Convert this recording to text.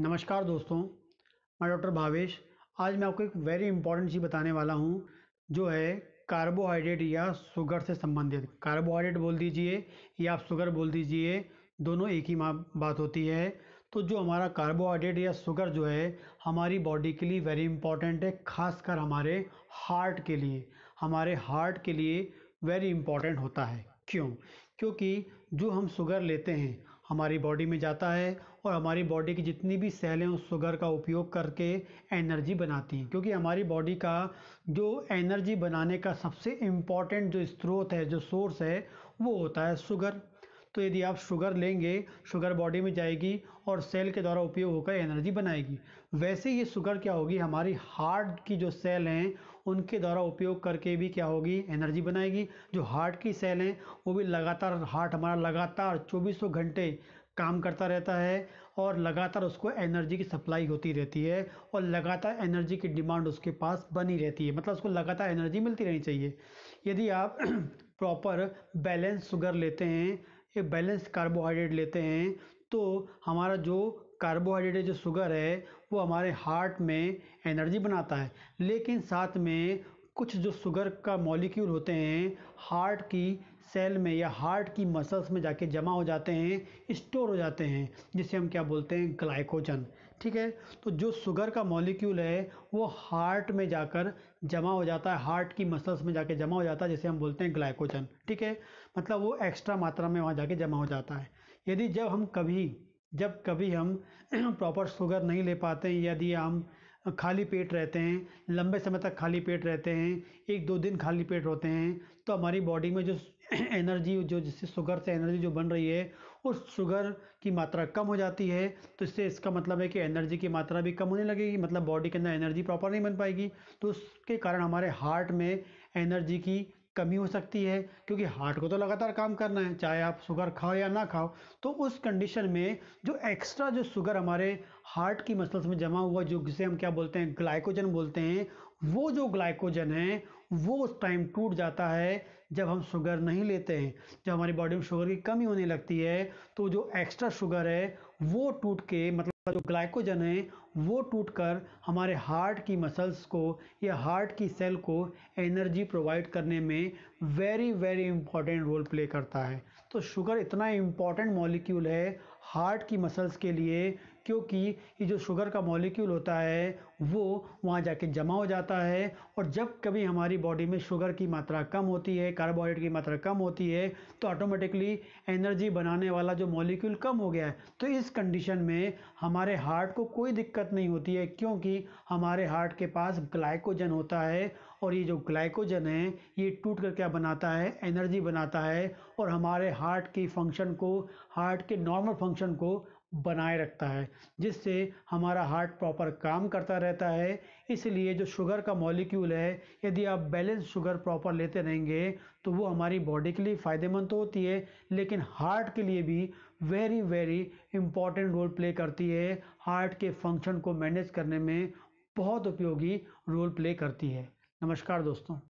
नमस्कार दोस्तों मैं डॉक्टर भावेश आज मैं आपको एक वेरी इंपॉर्टेंट चीज़ बताने वाला हूँ जो है कार्बोहाइड्रेट या शुगर से संबंधित कार्बोहाइड्रेट बोल दीजिए या आप शुगर बोल दीजिए दोनों एक ही बात होती है तो जो हमारा कार्बोहाइड्रेट या शुगर जो है हमारी बॉडी के लिए वेरी इंपॉर्टेंट है खासकर हमारे हार्ट के लिए हमारे हार्ट के लिए वेरी इंपॉर्टेंट होता है क्यों क्योंकि जो हम शुगर लेते हैं हमारी बॉडी में जाता है और हमारी बॉडी की जितनी भी सेल हैं उस शुगर का उपयोग करके एनर्जी बनाती हैं क्योंकि हमारी बॉडी का जो एनर्जी बनाने का सबसे इम्पॉर्टेंट जो स्रोत है जो सोर्स है वो होता है शुगर तो यदि आप शुगर लेंगे शुगर बॉडी में जाएगी और सेल के द्वारा उपयोग होकर एनर्जी बनाएगी वैसे ये शुगर क्या होगी हमारी हार्ट की जो सेल हैं उनके द्वारा उपयोग करके भी क्या होगी एनर्जी बनाएगी जो हार्ट की सेल हैं वो भी लगातार हार्ट हमारा लगातार चौबीसों घंटे काम करता रहता है और लगातार उसको एनर्जी की सप्लाई होती रहती है और लगातार एनर्जी की डिमांड उसके पास बनी रहती है मतलब उसको लगातार एनर्जी मिलती रहनी चाहिए यदि आप प्रॉपर बैलेंस शुगर लेते हैं ये बैलेंस कार्बोहाइड्रेट लेते हैं तो हमारा जो कार्बोहाइड्रेट जो शुगर है वो हमारे हार्ट में एनर्जी बनाता है लेकिन साथ में कुछ जो शुगर का मॉलिक्यूल होते हैं हार्ट की सेल में या हार्ट की मसल्स में जाके जमा हो जाते हैं स्टोर हो जाते हैं जिसे हम क्या बोलते हैं ग्लाइकोजन ठीक है तो जो शुगर का मॉलिक्यूल है वो हार्ट में जाकर जमा हो जाता है हार्ट की मसल्स में जाके जमा हो जाता है जिसे हम बोलते हैं ग्लाइकोजन ठीक है मतलब वो एक्स्ट्रा मात्रा में वहाँ जाके जमा हो जाता है यदि जब हम कभी जब कभी हम प्रॉपर शुगर नहीं ले पाते हैं यदि हम खाली पेट रहते हैं लंबे समय तक खाली पेट रहते हैं एक दो दिन खाली पेट होते हैं तो हमारी बॉडी में जो एनर्जी जो जिससे शुगर से एनर्जी जो बन रही है उस शुगर की मात्रा कम हो जाती है तो इससे इसका मतलब है कि एनर्जी की मात्रा भी कम होने लगेगी मतलब बॉडी के अंदर एनर्जी प्रॉपर नहीं बन पाएगी तो उसके कारण हमारे हार्ट में एनर्जी की कमी हो सकती है क्योंकि हार्ट को तो लगातार काम करना है चाहे आप शुगर खाओ या ना खाओ तो उस कंडीशन में जो एक्स्ट्रा जो शुगर हमारे हार्ट की मसल्स में जमा हुआ जो जिसे हम क्या बोलते हैं ग्लाइकोजन बोलते हैं वो जो ग्लाइकोजन है वो उस टाइम टूट जाता है जब हम शुगर नहीं लेते हैं जब हमारी बॉडी में शुगर की कमी होने लगती है तो जो एक्स्ट्रा शुगर है वो टूट के मतलब जो ग्लाइकोजन है वो टूट कर हमारे हार्ट की मसल्स को या हार्ट की सेल को एनर्जी प्रोवाइड करने में very very important role play करता है तो शुगर इतना इम्पॉर्टेंट मॉलिक्यूल है हार्ट की मसल्स के लिए क्योंकि ये जो शुगर का मॉलिक्यूल होता है वो वहाँ जाके जमा हो जाता है और जब कभी हमारी बॉडी में शुगर की मात्रा कम होती है कार्बोहाइड्रेट की मात्रा कम होती है तो ऑटोमेटिकली एनर्जी बनाने वाला जो मॉलिक्यूल कम हो गया है तो इस कंडीशन में हमारे हार्ट को कोई दिक्कत नहीं होती है क्योंकि हमारे हार्ट के पास ग्लाइकोजन होता है और ये जो ग्लाइकोजन है ये टूट कर क्या बनाता है एनर्जी बनाता है और हमारे हार्ट की फंक्शन को हार्ट के नॉर्मल फंक्शन को बनाए रखता है जिससे हमारा हार्ट प्रॉपर काम करता रहता है इसलिए जो शुगर का मॉलिक्यूल है यदि आप बैलेंस शुगर प्रॉपर लेते रहेंगे तो वो हमारी बॉडी के लिए फ़ायदेमंद तो होती है लेकिन हार्ट के लिए भी very very important role play करती है हार्ट के फंक्शन को मैनेज करने में बहुत उपयोगी रोल प्ले करती है नमस्कार दोस्तों